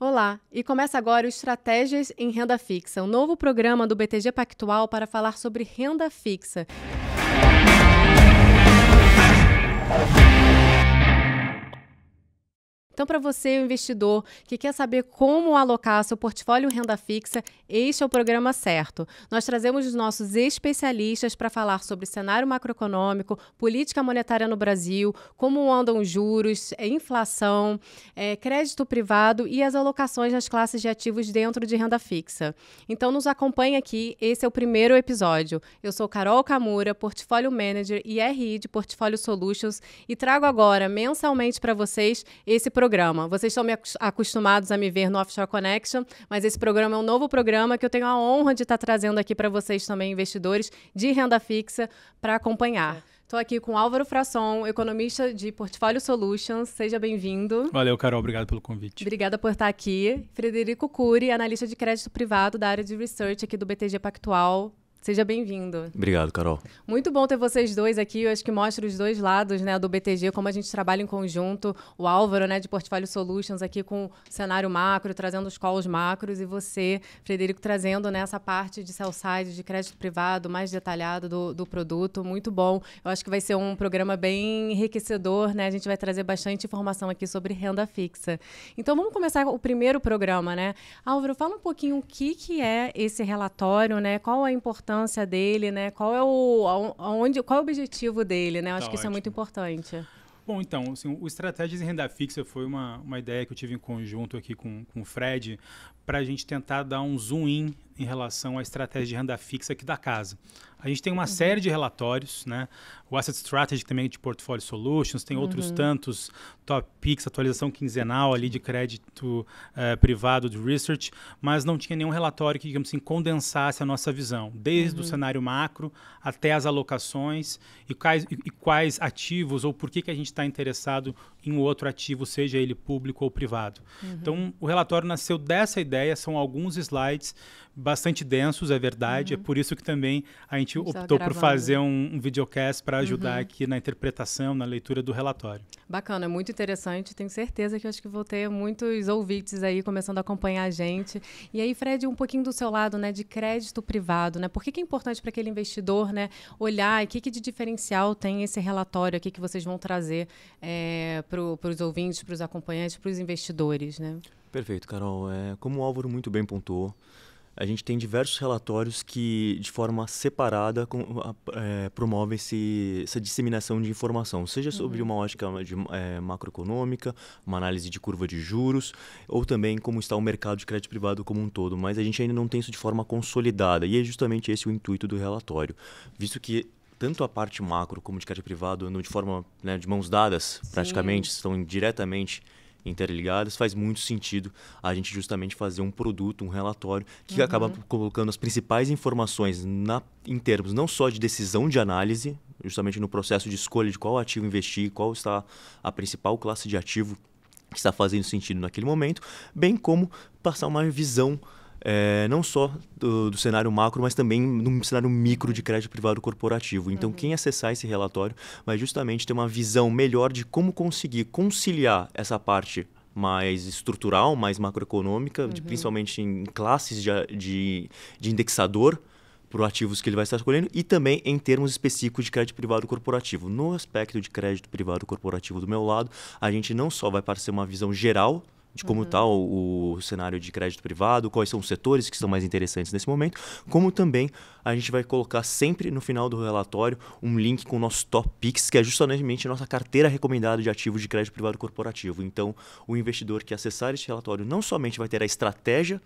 Olá, e começa agora o Estratégias em Renda Fixa, um novo programa do BTG Pactual para falar sobre renda fixa. Então, para você, o investidor que quer saber como alocar seu portfólio em renda fixa, este é o programa certo. Nós trazemos os nossos especialistas para falar sobre cenário macroeconômico, política monetária no Brasil, como andam juros, é, inflação, é, crédito privado e as alocações nas classes de ativos dentro de renda fixa. Então, nos acompanhe aqui, esse é o primeiro episódio. Eu sou Carol Camura, Portfólio Manager e RI de Portfólio Solutions, e trago agora, mensalmente para vocês, esse programa programa. Vocês estão me acostumados a me ver no Offshore Connection, mas esse programa é um novo programa que eu tenho a honra de estar trazendo aqui para vocês também, investidores de renda fixa, para acompanhar. Estou é. aqui com Álvaro Frasson, economista de Portfólio Solutions. Seja bem-vindo. Valeu, Carol. Obrigado pelo convite. Obrigada por estar aqui. Frederico Cury, analista de crédito privado da área de research aqui do BTG Pactual. Seja bem-vindo. Obrigado, Carol. Muito bom ter vocês dois aqui. Eu acho que mostra os dois lados né, do BTG, como a gente trabalha em conjunto. O Álvaro, né, de Portfólio Solutions, aqui com o cenário macro, trazendo os calls macros, e você, Frederico, trazendo né, essa parte de sell-side, de crédito privado, mais detalhado do, do produto. Muito bom. Eu acho que vai ser um programa bem enriquecedor. Né? A gente vai trazer bastante informação aqui sobre renda fixa. Então, vamos começar o primeiro programa. né? Álvaro, fala um pouquinho o que, que é esse relatório, né? qual a importância importância dele, né? Qual é o, aonde, qual é o objetivo dele, né? Eu acho tá que ótimo. isso é muito importante. Bom, então, assim, o Estratégias em Renda Fixa foi uma, uma ideia que eu tive em conjunto aqui com, com o Fred para a gente tentar dar um zoom in em relação à estratégia de renda fixa aqui da casa. A gente tem uma uhum. série de relatórios, né? O Asset Strategy também é de Portfolio Solutions, tem uhum. outros tantos, Top Picks, atualização quinzenal ali de crédito uh, privado de research, mas não tinha nenhum relatório que, digamos assim, condensasse a nossa visão, desde uhum. o cenário macro até as alocações e quais, e, e quais ativos ou por que, que a gente está interessado em um outro ativo, seja ele público ou privado. Uhum. Então, o relatório nasceu dessa ideia, são alguns slides bastante densos, é verdade. É uhum. É por isso que também a gente tá optou gravando. por fazer um, um videocast para ajudar uhum. aqui na interpretação, na leitura do relatório. Bacana, é muito interessante. Tenho certeza que acho que vou ter muitos ouvintes aí começando a acompanhar a gente. E aí, Fred, um pouquinho do seu lado, né, de crédito privado, né? Por que, que é importante para aquele investidor, né, olhar e o que, que de diferencial tem esse relatório aqui que vocês vão trazer é, eh, para os ouvintes, para os acompanhantes, para os investidores, né? Perfeito, Carol. É, como o Álvaro muito bem pontuou, a gente tem diversos relatórios que, de forma separada, é, promovem essa disseminação de informação, seja sobre uhum. uma ótica de, é, macroeconômica, uma análise de curva de juros, ou também como está o mercado de crédito privado como um todo. Mas a gente ainda não tem isso de forma consolidada, e é justamente esse o intuito do relatório, visto que tanto a parte macro como de crédito privado de forma né, de mãos dadas, praticamente, estão diretamente interligadas, faz muito sentido a gente justamente fazer um produto, um relatório que uhum. acaba colocando as principais informações na, em termos não só de decisão de análise, justamente no processo de escolha de qual ativo investir, qual está a principal classe de ativo que está fazendo sentido naquele momento, bem como passar uma visão é, não só do, do, cenário macro, mas também no cenário micro de crédito privado corporativo. Então, uhum. quem acessar esse relatório vai justamente ter uma visão melhor de como conseguir conciliar essa parte mais estrutural, mais macroeconômica, uhum. de, principalmente em classes de, de, de indexador, para ativos que ele vai estar escolhendo e também em termos específicos de crédito privado corporativo. No aspecto de crédito privado corporativo do meu lado, a gente não só vai parecer uma visão geral de como está uhum. Tá o, o, cenário de crédito privado, quais são os setores que estão mais interessantes nesse momento, como também a gente vai colocar sempre no final do relatório um link com o nosso Top Picks, que é justamente a nossa carteira recomendada de ativos de crédito privado corporativo. Então, o investidor que acessar esse relatório não somente vai ter a estratégia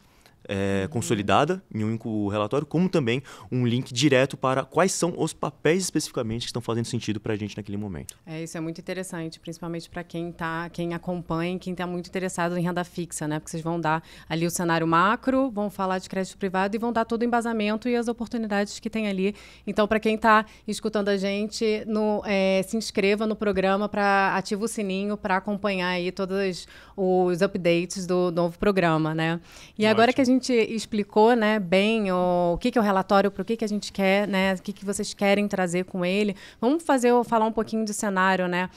é, consolidada em um único relatório, como também um link direto para quais são os papéis especificamente que estão fazendo sentido para a gente naquele momento. É, isso é muito interessante, principalmente para quem tá, quem acompanha, quem está muito interessado em renda fixa, né? Porque vocês vão dar ali o cenário macro, vão falar de crédito privado e vão dar todo o embasamento e as oportunidades que tem ali. Então, para quem está escutando a gente, no, é, se inscreva no programa para ativa o sininho para acompanhar aí todos os updates do novo programa, né? E Ótimo. agora que a gente explicou né, bem o, o que, que é o relatório, para o que, que a gente quer, né, o que, que vocês querem trazer com ele. Vamos fazer falar um pouquinho do cenário, né?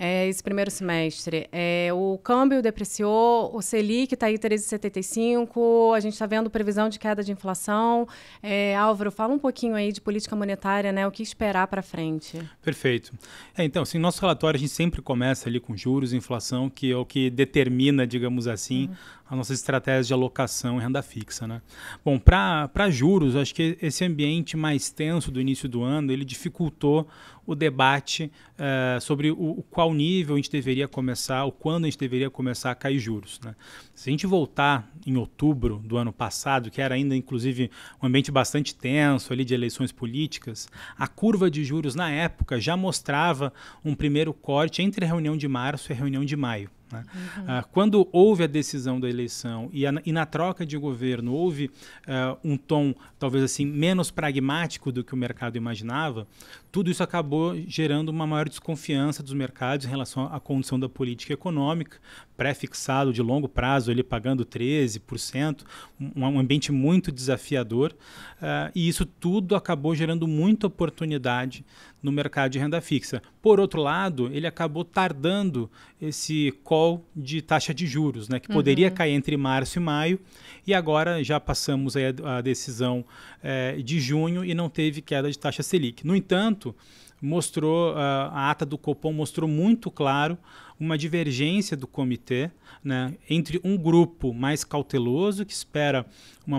é, esse primeiro semestre. É, o câmbio depreciou, o Selic está aí 13,75, a gente está vendo previsão de queda de inflação. É, Álvaro, fala um pouquinho aí de política monetária, né? O que esperar para frente? Perfeito. É, então, assim, nosso relatório a gente sempre começa ali com juros, inflação, que é o que determina, digamos assim, uhum. a nossa estratégia de alocação em renda fixa, né? Bom, para juros, acho que esse ambiente mais tenso do início do ano, ele dificultou o debate uh, sobre o, o, qual nível a gente deveria começar, ou quando a gente deveria começar a cair juros. Né? Se a gente voltar em outubro do ano passado, que era ainda inclusive um ambiente bastante tenso ali de eleições políticas, a curva de juros na época já mostrava um primeiro corte entre a reunião de março e a reunião de maio. Né? Uhum. Ah, quando houve a decisão da eleição e, a, e na troca de governo houve ah, um tom, talvez assim, menos pragmático do que o mercado imaginava, tudo isso acabou gerando uma maior desconfiança dos mercados em relação à condição da política econômica, pré-fixado de longo prazo, ele pagando 13%, um, um ambiente muito desafiador, ah, e isso tudo acabou gerando muita oportunidade no mercado de renda fixa. Por outro lado, ele acabou tardando esse call de taxa de juros, né, que uhum. poderia cair entre março e maio, e agora já passamos a, a decisão é, de junho e não teve queda de taxa Selic. No entanto, mostrou, ah, a ata do Copom mostrou muito claro uma divergência do comitê né, entre um grupo mais cauteloso, que espera uma,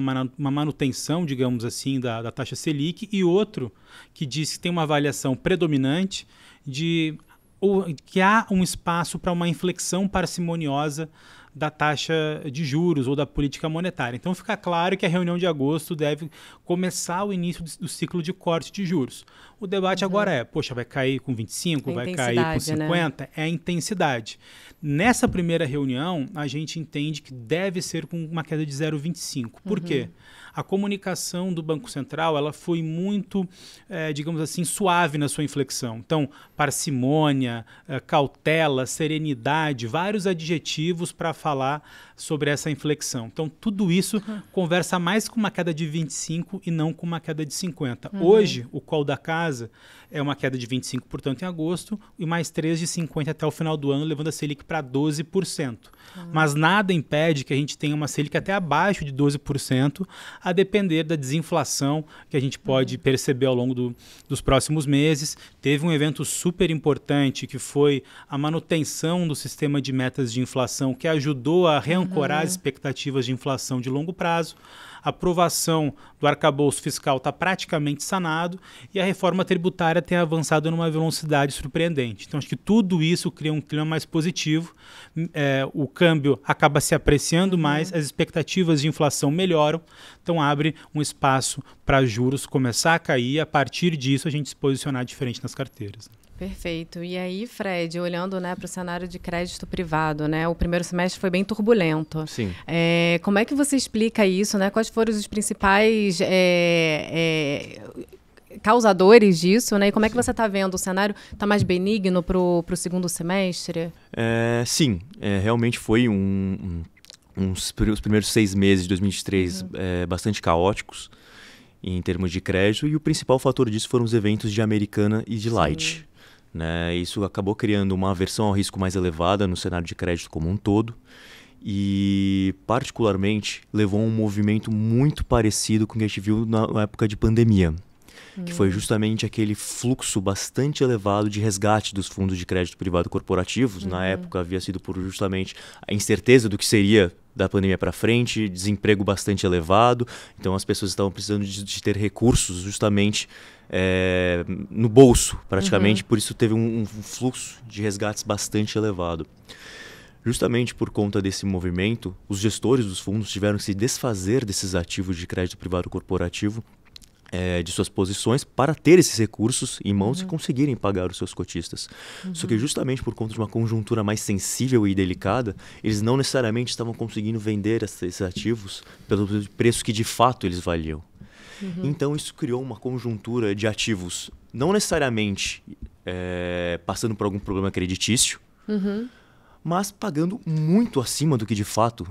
manutenção, digamos assim, da, da taxa Selic, e outro que diz que tem uma avaliação predominante de ou, que há um espaço para uma inflexão parcimoniosa da taxa de juros ou da política monetária. Então fica claro que a reunião de agosto deve começar o início do ciclo de corte de juros. O debate uhum. agora é, poxa, vai cair com 25, a vai cair com 50, né? é a intensidade. Nessa primeira reunião, a gente entende que deve ser com uma queda de 0,25. Por uhum. quê? a comunicação do Banco Central ela foi muito, é, digamos assim, suave na sua inflexão. Então, parcimônia, é, cautela, serenidade, vários adjetivos para falar sobre essa inflexão. Então, tudo isso uhum. conversa mais com uma queda de 25 e não com uma queda de 50. Uhum. Hoje, o qual da casa é uma queda de 25, portanto, em agosto, e mais 3 de 50 até o final do ano, levando a Selic para 12%. Uhum. Mas nada impede que a gente tenha uma Selic até abaixo de 12% a depender da desinflação que a gente pode uhum. perceber ao longo do, dos próximos meses. Teve um evento super importante que foi a manutenção do sistema de metas de inflação, que ajudou a reancorar uhum. as expectativas de inflação de longo prazo. A aprovação do arcabouço fiscal está praticamente sanado e a reforma tributária tem avançado numa velocidade surpreendente. Então, acho que tudo isso cria um clima mais positivo. É, o câmbio acaba se apreciando mais, uhum. as expectativas de inflação melhoram. Então abre um espaço para juros começar a cair e a partir disso a gente se posicionar diferente nas carteiras. Perfeito. E aí, Fred, olhando né, para o cenário de crédito privado, né, o primeiro semestre foi bem turbulento. Sim. É, como é que você explica isso? Né? Quais foram os principais é, é, causadores disso? Né? E como é que você está vendo? O cenário está mais benigno para o segundo semestre? É, sim, é, realmente foi um, um uns, os primeiros seis meses de 2023 uhum. é, bastante caóticos em termos de crédito, e o principal fator disso foram os eventos de Americana e de Sim. Light. Né? Isso acabou criando uma aversão ao risco mais elevada no cenário de crédito como um todo, e particularmente levou a um movimento muito parecido com o que a gente viu na época de pandemia que foi hum. justamente aquele fluxo bastante elevado de resgate dos fundos de crédito privado corporativos. Uhum. Na época havia sido por justamente a incerteza do que seria da pandemia para frente, desemprego bastante elevado, então as pessoas estavam precisando de, de ter recursos justamente é, no bolso, praticamente, uhum. por isso teve um, um, fluxo de resgates bastante elevado. Justamente por conta desse movimento, os gestores dos fundos tiveram que se desfazer desses ativos de crédito privado corporativo é, de suas posições para ter esses recursos em mãos uhum. e conseguirem pagar os seus cotistas. Uhum. Só que uhum. justamente por conta de uma conjuntura mais sensível e delicada, eles não necessariamente estavam conseguindo vender esses ativos pelo preço que de fato eles valiam. Uhum. Então isso criou uma conjuntura de ativos, não necessariamente é, passando por algum problema creditício, uhum. mas pagando muito acima do que de fato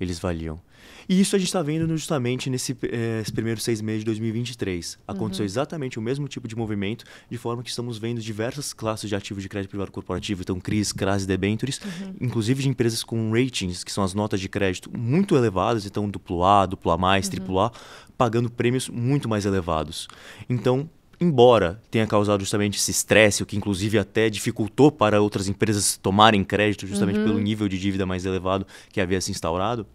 eles valiam. E isso a gente está vendo justamente nesses eh, primeiros seis meses de 2023. Aconteceu uhum. exatamente o mesmo tipo de movimento, de forma que estamos vendo diversas classes de ativos de crédito privado corporativo, então CRIs, CRAs e debentures, uhum. inclusive de empresas com ratings, que são as notas de crédito muito elevadas, então duplo A, duplo A+, mais, uhum. triplo A, pagando prêmios muito mais elevados. Então, embora tenha causado justamente esse estresse, o que inclusive até dificultou para outras empresas tomarem crédito justamente uhum. pelo nível de dívida mais elevado que havia se instaurado,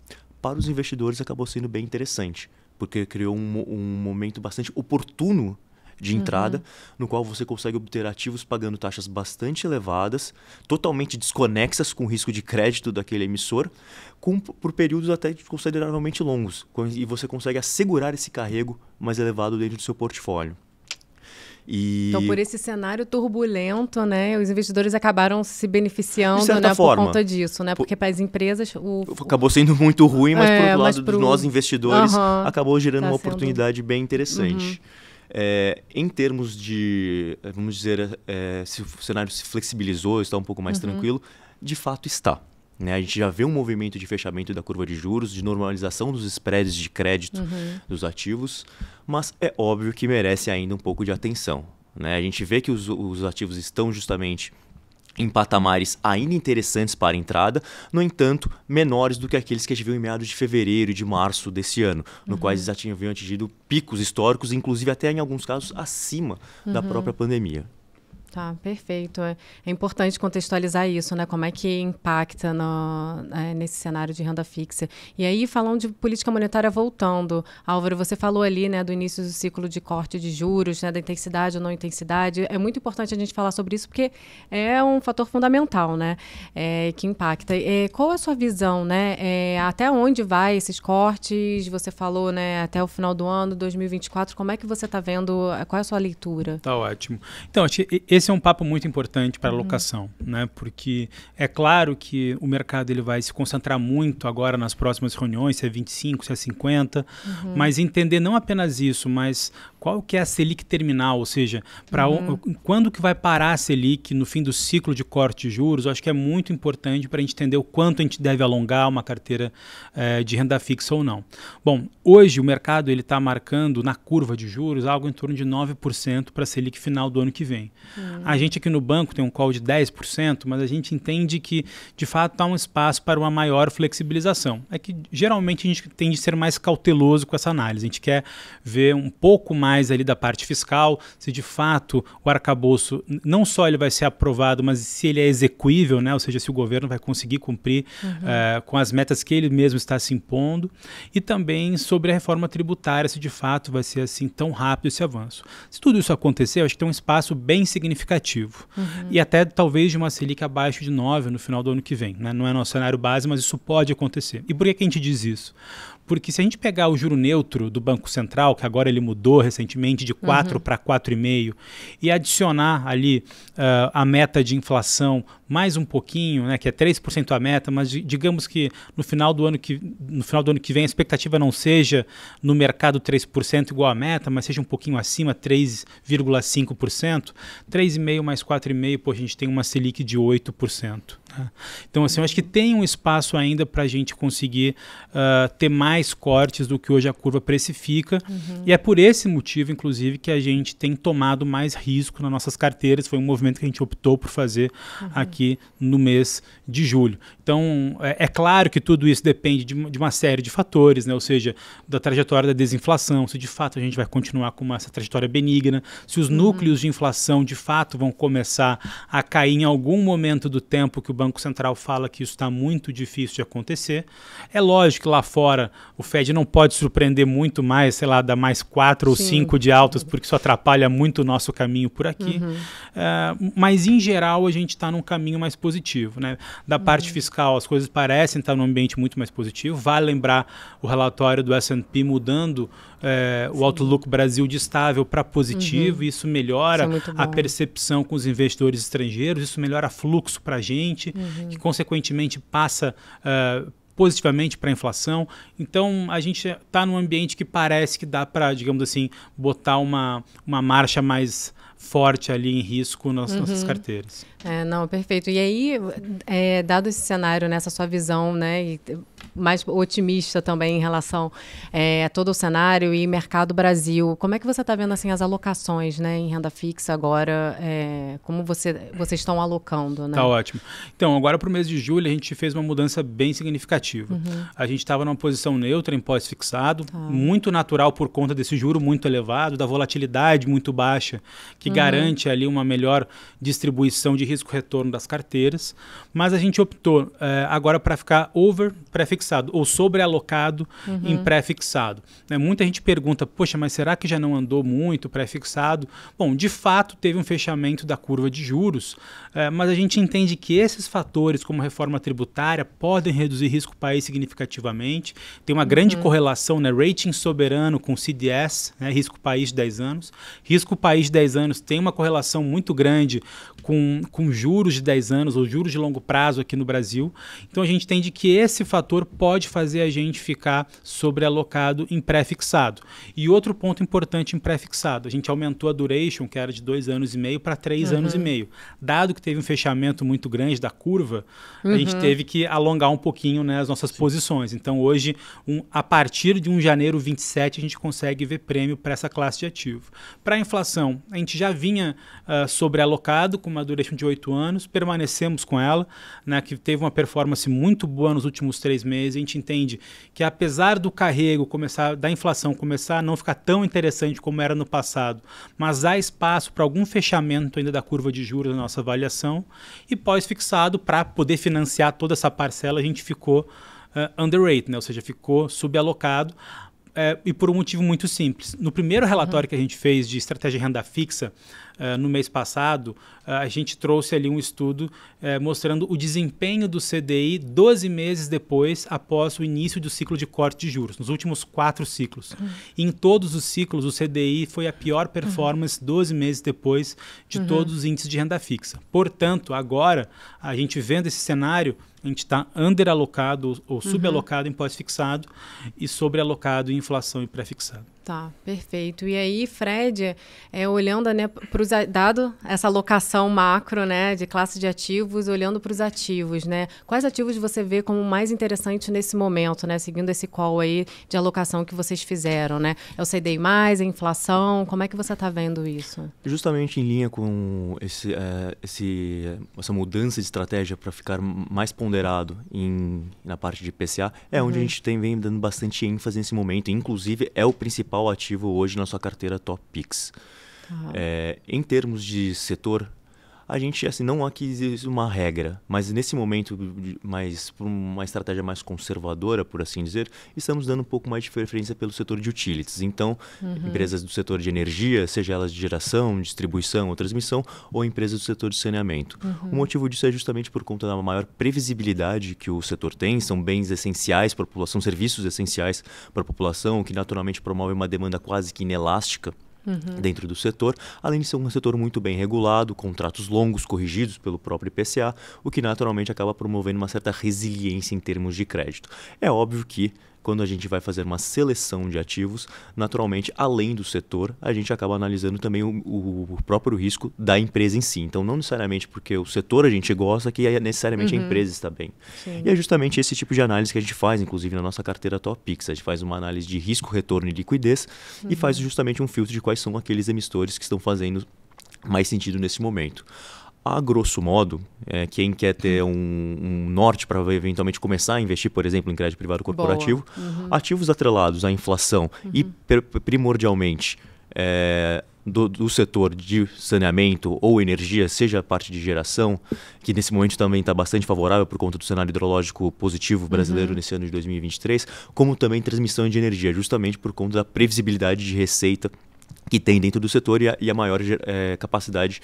para os investidores acabou sendo bem interessante, porque criou um, um momento bastante oportuno de uhum. entrada, uhum. no qual você consegue obter ativos pagando taxas bastante elevadas, totalmente desconexas com o risco de crédito daquele emissor, com, por períodos até consideravelmente longos, e você consegue assegurar esse carrego mais elevado dentro do seu portfólio. E... Então, por esse cenário turbulento, né, os investidores acabaram se beneficiando né, forma, por conta disso, né? Porque para as empresas... O... Acabou sendo muito ruim, mas, é, por lado pro... de nós, investidores, uhum, acabou gerando tá uma sendo... oportunidade bem interessante. Uhum. É, em termos de, é, vamos dizer, é, se o cenário se flexibilizou, está um pouco mais uhum. tranquilo, de fato está. Né? A gente já vê um movimento de fechamento da curva de juros, de normalização dos spreads de crédito uhum. dos ativos, mas é óbvio que merece ainda um pouco de atenção. Né? A gente vê que os, os ativos estão justamente em patamares ainda interessantes para entrada, no entanto, menores do que aqueles que a gente viu em meados de fevereiro e de março desse ano, no uhum. quais já tinham atingido picos históricos, inclusive até em alguns casos acima uhum. da própria pandemia. Tá, perfeito. É, é, importante contextualizar isso, né? Como é que impacta no, é, nesse cenário de renda fixa. E aí, falando de política monetária voltando, Álvaro, você falou ali, né, do início do ciclo de corte de juros, né, da intensidade ou não intensidade. É muito importante a gente falar sobre isso porque é um fator fundamental, né, é, que impacta. É, qual é a sua visão, né? É, até onde vai esses cortes? Você falou, né, até o final do ano, 2024. Como é que você está vendo? Qual é a sua leitura? Tá ótimo. Então, que esse é um papo muito importante para a uhum. locação, uhum. né? Porque é claro que o mercado ele vai se concentrar muito agora nas próximas reuniões, se é 25, se é 50, uhum. mas entender não apenas isso, mas qual que é a Selic terminal, ou seja, para uhum. quando que vai parar a Selic no fim do ciclo de corte de juros, eu acho que é muito importante para a gente entender o quanto a gente deve alongar uma carteira eh, de renda fixa ou não. Bom, hoje o mercado ele está marcando na curva de juros algo em torno de 9% para a Selic final do ano que vem. Uhum. A gente aqui no banco tem um call de 10%, mas a gente entende que, de fato, há um espaço para uma maior flexibilização. É que, geralmente, a gente tende a ser mais cauteloso com essa análise. A gente quer ver um pouco mais ali da parte fiscal, se, de fato, o arcabouço, não só ele vai ser aprovado, mas se ele é execuível, né? ou seja, se o governo vai conseguir cumprir uhum. Eh, com as metas que ele mesmo está se impondo, e também sobre a reforma tributária, se de fato vai ser assim tão rápido esse avanço. Se tudo isso acontecer, eu acho que tem um espaço bem significativo significativo. Uhum. E até talvez de uma Selic abaixo de 9 no final do ano que vem. Né? Não é nosso cenário base, mas isso pode acontecer. E por que, que a gente diz isso? Porque se a gente pegar o juro neutro do Banco Central, que agora ele mudou recentemente de 4 uhum. para 4,5, e adicionar ali uh, a meta de inflação mais um pouquinho, né, que é 3% a meta, mas digamos que no final do ano que no final do ano que vem a expectativa não seja no mercado 3% igual a meta, mas seja um pouquinho acima, 3,5%, 3,5 mais 4,5, pô, a gente tem uma Selic de 8%. Né? Então, assim, eu acho que tem um espaço ainda para a gente conseguir uh, ter mais cortes do que hoje a curva precifica. Uhum. E é por esse motivo, inclusive, que a gente tem tomado mais risco nas nossas carteiras. Foi um movimento que a gente optou por fazer uhum. aqui aqui no mês de julho. Então, é, é claro que tudo isso depende de, de, uma série de fatores, né? ou seja, da trajetória da desinflação, se de fato a gente vai continuar com uma, essa trajetória benigna, se os uhum. núcleos de inflação de fato vão começar a cair em algum momento do tempo que o Banco Central fala que isso está muito difícil de acontecer. É lógico que lá fora o Fed não pode surpreender muito mais, sei lá, dar mais quatro Sim. ou cinco de altas, porque isso atrapalha muito o nosso caminho por aqui. Uhum. É, mas, em geral, a gente está num caminho caminho mais positivo. Né? Da uhum. parte fiscal, as coisas parecem estar num ambiente muito mais positivo. Vale lembrar o relatório do S&P mudando é, o Outlook Brasil de estável para positivo. Uhum. Isso melhora isso é a percepção com os investidores estrangeiros, isso melhora fluxo para a gente, uhum. que consequentemente passa uh, positivamente para a inflação. Então a gente está num ambiente que parece que dá para, digamos assim, botar uma, uma marcha mais forte ali em risco nas uhum. nossas carteiras. É, não, perfeito. E aí, é, dado esse cenário, nessa né, sua visão, né, e mais otimista também em relação é, a todo o cenário e mercado Brasil. Como é que você está vendo assim as alocações, né, em renda fixa agora? É, como você vocês estão alocando? Né? Tá ótimo. Então agora para o mês de julho a gente fez uma mudança bem significativa. Uhum. A gente estava numa posição neutra em pós-fixado, tá. muito natural por conta desse juro muito elevado, da volatilidade muito baixa, que uhum. garante ali uma melhor distribuição de risco retorno das carteiras. Mas a gente optou é, agora para ficar over, pré prefixado ou sobrealocado uhum. em prefixado. Né? Muita gente pergunta, poxa, mas será que já não andou muito prefixado? Bom, de fato teve um fechamento da curva de juros eh, mas a gente entende que esses fatores, como reforma tributária, podem reduzir risco país significativamente. Tem uma grande uhum. correlação, né? Rating soberano com CDS, né? risco país de 10 anos. Risco país de 10 anos tem uma correlação muito grande com, com juros de 10 anos ou juros de longo prazo aqui no Brasil. Então a gente entende que esse fator pode fazer a gente ficar sobrealocado em pré-fixado. E outro ponto importante em pré-fixado, a gente aumentou a duration, que era de 2 anos e meio, para 3 uhum. anos e meio. Dado que que teve um fechamento muito grande da curva, uhum. a gente uhum. teve que alongar um pouquinho né, as nossas Sim. posições. Então, hoje, um, a partir de 1 de janeiro 27, a gente consegue ver prêmio para essa classe de ativo. Para a inflação, a gente já vinha uh, sobrealocado com uma duration de 8 anos, permanecemos com ela, né, que teve uma performance muito boa nos últimos três meses. A gente entende que, apesar do carrego começar, da inflação começar a não ficar tão interessante como era no passado, mas há espaço para algum fechamento ainda da curva de juros na nossa avaliação avaliação. E pós-fixado, para poder financiar toda essa parcela, a gente ficou uh, eh, underrate, né? ou seja, ficou subalocado. Eh, e por um motivo muito simples. No primeiro relatório uhum. que a gente fez de estratégia de renda fixa, Uh, no mês passado, uh, a gente trouxe ali um estudo uh, mostrando o desempenho do CDI 12 meses depois, após o início do ciclo de corte de juros, nos últimos quatro ciclos. Uhum. Em todos os ciclos, o CDI foi a pior uhum. performance uhum. 12 meses depois de uhum. todos os índices de renda fixa. Portanto, agora, a gente vendo esse cenário, a gente está underalocado ou, ou uhum. subalocado em pós-fixado e sobrealocado em inflação e pré-fixado. Tá, perfeito. E aí, Fred, é, olhando né, para os dado essa locação macro, né, de classe de ativos, olhando para os ativos, né, quais ativos você vê como mais interessante nesse momento, né, seguindo esse call aí de alocação que vocês fizeram, né? É o CDI mais, a inflação, como é que você está vendo isso? Justamente em linha com esse, é, esse essa mudança de estratégia para ficar mais ponderado em, na parte de PCA, é onde uhum. a gente tem vem dando bastante ênfase nesse momento. Inclusive é o principal principal ativo hoje na sua carteira Top Pix. Uhum. Tá. É, em termos de setor, a gente, assim, não aqui existe uma regra, mas nesse momento, mais por uma estratégia mais conservadora, por assim dizer, estamos dando um pouco mais de preferência pelo setor de utilities. Então, uhum. empresas do setor de energia, seja elas de geração, distribuição ou transmissão, ou empresas do setor de saneamento. Uhum. O motivo disso é justamente por conta da maior previsibilidade que o setor tem, são bens essenciais para a população, serviços essenciais para a população, que naturalmente promove uma demanda quase que inelástica Uhum. dentro do setor, além de ser um setor muito bem regulado, contratos longos corrigidos pelo próprio IPCA, o que naturalmente acaba promovendo uma certa resiliência em termos de crédito. É óbvio que quando a gente vai fazer uma seleção de ativos, naturalmente, além do setor, a gente acaba analisando também o, o próprio risco da empresa em si. Então, não necessariamente porque o setor a gente gosta que é necessariamente uhum. a empresa está bem. Sim. E é justamente esse tipo de análise que a gente faz, inclusive na nossa carteira Topix. A gente faz uma análise de risco, retorno e liquidez uhum. e faz justamente um filtro de quais são aqueles emissores que estão fazendo mais sentido nesse momento a grosso modo, é, quem quer ter uhum. um, um norte para eventualmente começar a investir, por exemplo, em crédito privado corporativo, uhum. ativos atrelados à inflação uhum. e primordialmente é, do, do, setor de saneamento ou energia, seja a parte de geração, que nesse momento também está bastante favorável por conta do cenário hidrológico positivo brasileiro uhum. nesse ano de 2023, como também transmissão de energia, justamente por conta da previsibilidade de receita que tem dentro do setor e a, e a maior é, capacidade de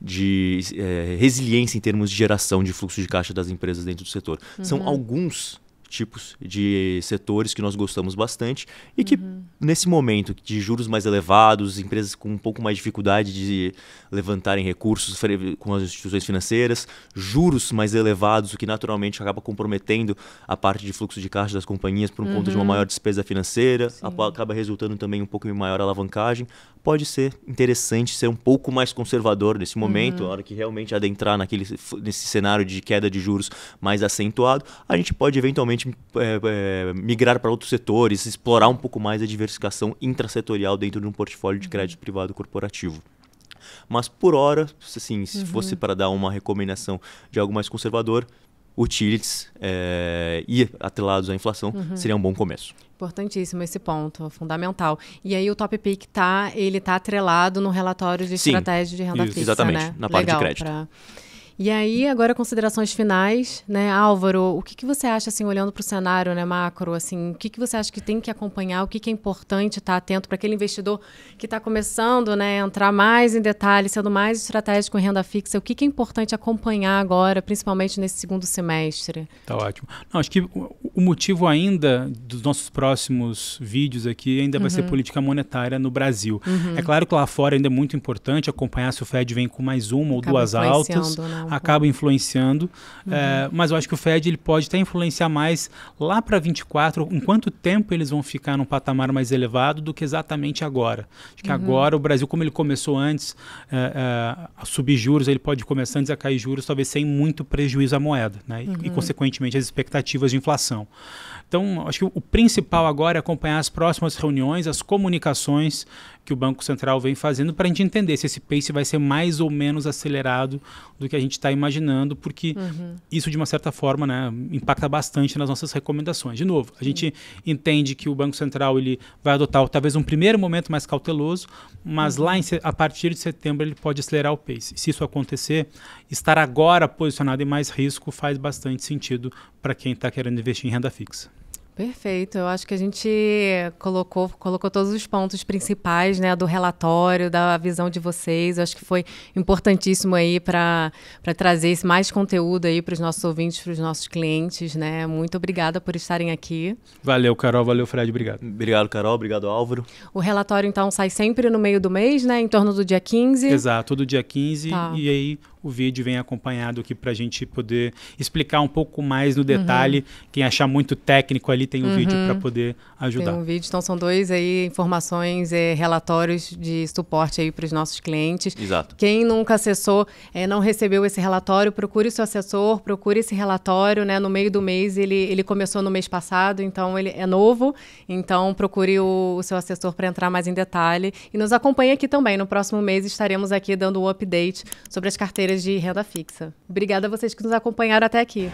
de é, resiliência em termos de geração de fluxo de caixa das empresas dentro do setor. Uhum. São alguns tipos de setores que nós gostamos bastante e que uhum nesse momento de juros mais elevados, empresas com um pouco mais de dificuldade de levantarem recursos com as instituições financeiras, juros mais elevados, o que naturalmente acaba comprometendo a parte de fluxo de caixa das companhias por uhum. conta de uma uhum. maior despesa financeira, Sim. acaba resultando também um pouco em maior alavancagem. Pode ser interessante ser um pouco mais conservador nesse momento, uhum. na hora que realmente adentrar naquele, nesse cenário de queda de juros mais acentuado, a gente pode eventualmente é, é, migrar para outros setores, explorar um pouco mais a diversidade diversificação intrasetorial dentro de um portfólio de crédito privado corporativo. Mas por hora, assim, se uhum. fosse para dar uma recomendação de algo mais conservador, utilities é, e atrelados à inflação uhum. seria um bom começo. Importantíssimo esse ponto, fundamental. E aí o Top Pick tá, ele tá atrelado no relatório de estratégia de renda isso, fixa, exatamente, né? na parte Legal, de crédito. Pra... E aí, agora considerações finais, né, Álvaro? O que, que você acha, assim, olhando para o cenário, né, macro, assim, o que, que você acha que tem que acompanhar, o que, que é importante estar tá atento para aquele investidor que está começando, né, entrar mais em detalhes, sendo mais estratégico em renda fixa, o que, que é importante acompanhar agora, principalmente nesse segundo semestre? Tá ótimo. Não, acho que o, motivo ainda dos nossos próximos vídeos aqui ainda vai uhum. ser política monetária no Brasil. Uhum. É claro que lá fora ainda é muito importante acompanhar se o Fed vem com mais uma ou Acaba duas altas. Né? Uhum. acaba influenciando. Uhum. É, mas eu acho que o Fed ele pode até influenciar mais lá para 24, em quanto tempo eles vão ficar num patamar mais elevado do que exatamente agora. Acho que uhum. agora o Brasil, como ele começou antes é, é, a subir juros, ele pode começar antes a cair juros, talvez sem muito prejuízo à moeda, né? E, uhum. e consequentemente as expectativas de inflação. Então, acho que o principal agora é acompanhar as próximas reuniões, as comunicações que o Banco Central vem fazendo para a gente entender se esse pace vai ser mais ou menos acelerado do que a gente está imaginando, porque uhum. isso, de uma certa forma, né, impacta bastante nas nossas recomendações. De novo, a gente uhum. entende que o Banco Central ele vai adotar talvez um primeiro momento mais cauteloso, mas uhum. lá em, a partir de setembro ele pode acelerar o pace. Se isso acontecer, estar agora posicionado em mais risco faz bastante sentido para quem está querendo investir em renda fixa. Perfeito. Eu acho que a gente colocou, colocou todos os pontos principais né, do relatório, da visão de vocês. Eu acho que foi importantíssimo aí para trazer mais conteúdo aí para os nossos ouvintes, para os nossos clientes. Né? Muito obrigada por estarem aqui. Valeu, Carol. Valeu, Fred. Obrigado. Obrigado, Carol. Obrigado, Álvaro. O relatório, então, sai sempre no meio do mês, né? Em torno do dia 15. Exato, todo dia 15. Tá. E aí o vídeo vem acompanhado aqui para a gente poder explicar um pouco mais no detalhe. Uhum. Quem achar muito técnico ali tem o um uhum. vídeo para poder ajudar. Tem um vídeo, então são dois aí informações, é, relatórios de suporte aí para os nossos clientes. Exato. Quem nunca acessou, é, não recebeu esse relatório, procure o seu assessor, procure esse relatório, né? No meio do mês ele ele começou no mês passado, então ele é novo. Então procure o, o seu assessor para entrar mais em detalhe e nos acompanhe aqui também. No próximo mês estaremos aqui dando um update sobre as carteiras de renda fixa. Obrigada a vocês que nos acompanharam até aqui.